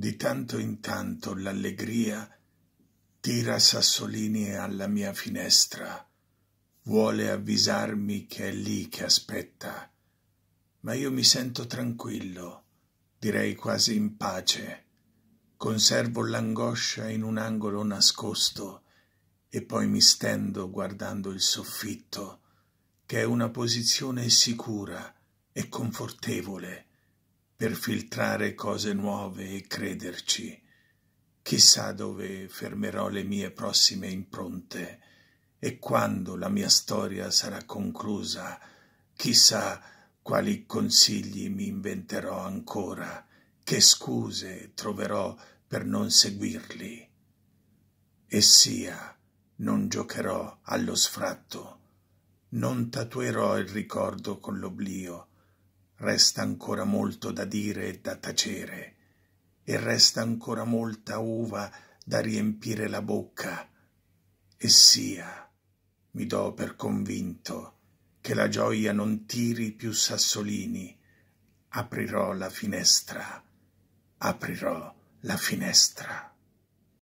Di tanto in tanto l'allegria tira sassolini alla mia finestra, vuole avvisarmi che è lì che aspetta, ma io mi sento tranquillo, direi quasi in pace, conservo l'angoscia in un angolo nascosto e poi mi stendo guardando il soffitto, che è una posizione sicura e confortevole per filtrare cose nuove e crederci. Chissà dove fermerò le mie prossime impronte e quando la mia storia sarà conclusa, chissà quali consigli mi inventerò ancora, che scuse troverò per non seguirli. E sia, non giocherò allo sfratto, non tatuerò il ricordo con l'oblio, resta ancora molto da dire e da tacere, e resta ancora molta uva da riempire la bocca, e sia, mi do per convinto, che la gioia non tiri più sassolini, aprirò la finestra, aprirò la finestra.